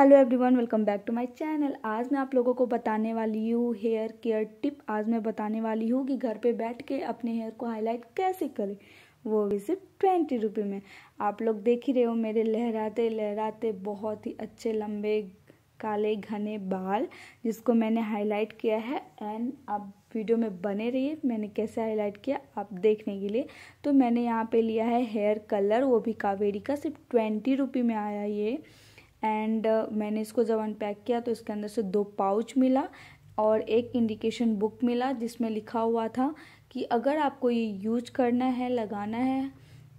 hello everyone welcome back to my channel आज मैं आप लोगों को बताने वाली हूँ हेयर केयर टिप आज मैं बताने वाली हूँ कि घर पे बैठ के अपने हेयर को हाईलाइट कैसे करें वो भी सिर्फ ट्वेंटी रुपये में आप लोग देख ही रहे हो मेरे लहराते लहराते बहुत ही अच्छे लंबे काले घने बाल जिसको मैंने हाईलाइट किया है एंड आप वीडियो में बने रहिए मैंने कैसे हाईलाइट किया आप देखने के लिए तो मैंने यहाँ पे लिया है हेयर कलर वो भी कावेरी का सिर्फ ट्वेंटी रुपये में आया ये एंड uh, मैंने इसको जब अनपैक किया तो इसके अंदर से दो पाउच मिला और एक इंडिकेशन बुक मिला जिसमें लिखा हुआ था कि अगर आपको ये यूज करना है लगाना है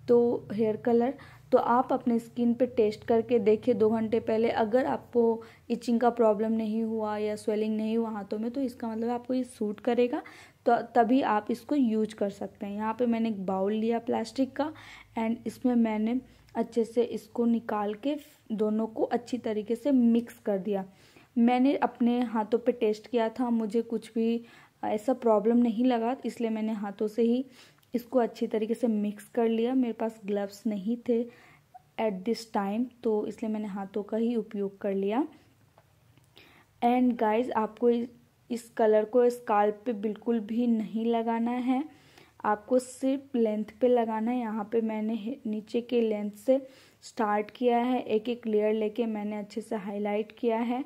तो हेयर कलर तो आप अपने स्किन पे टेस्ट करके देखिए दो घंटे पहले अगर आपको इचिंग का प्रॉब्लम नहीं हुआ या स्वेलिंग नहीं हुआ हाथों में तो इसका मतलब आपको ये सूट करेगा तो तभी आप इसको यूज कर सकते हैं यहाँ पे मैंने एक बाउल लिया प्लास्टिक का एंड इसमें मैंने अच्छे से इसको निकाल के दोनों को अच्छी तरीके से मिक्स कर दिया मैंने अपने हाथों पे टेस्ट किया था मुझे कुछ भी ऐसा प्रॉब्लम नहीं लगा इसलिए मैंने हाथों से ही इसको अच्छी तरीके से मिक्स कर लिया मेरे पास ग्लव्स नहीं थे एट दिस टाइम तो इसलिए मैंने हाथों का ही उपयोग कर लिया एंड गाइज आपको इस कलर को स्काल्प पे बिल्कुल भी नहीं लगाना है आपको सिर्फ लेंथ पे लगाना है यहाँ पे मैंने नीचे के लेंथ से स्टार्ट किया है एक एक लेयर लेके मैंने अच्छे से हाईलाइट किया है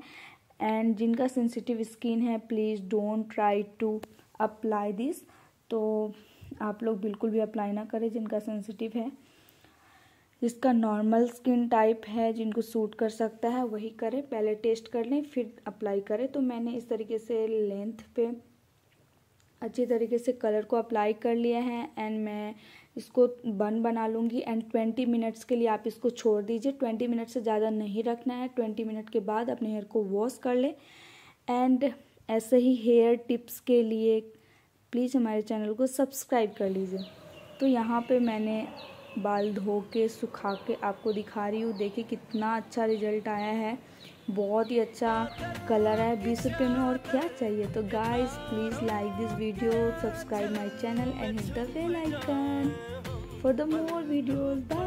एंड जिनका सेंसिटिव स्किन है please don't try to apply this तो आप लोग बिल्कुल भी अप्लाई ना करें जिनका सेंसिटिव है जिसका नॉर्मल स्किन टाइप है जिनको सूट कर सकता है वही करें पहले टेस्ट कर लें फिर अप्लाई करें तो मैंने इस तरीके से लेंथ पे अच्छी तरीके से कलर को अप्लाई कर लिया है एंड मैं इसको बन बना लूँगी एंड ट्वेंटी मिनट्स के लिए आप इसको छोड़ दीजिए ट्वेंटी मिनट से ज़्यादा नहीं रखना है ट्वेंटी मिनट के बाद अपने हेयर को वॉश कर लें एंड ऐसे ही हेयर टिप्स के लिए प्लीज़ हमारे चैनल को सब्सक्राइब कर लीजिए तो यहाँ पे मैंने बाल धो के सुखा के आपको दिखा रही हूँ देखिए कितना अच्छा रिजल्ट आया है बहुत ही अच्छा कलर है बीस रुपये में और क्या चाहिए तो guys please like this video subscribe my channel and hit the bell icon for the more videos bye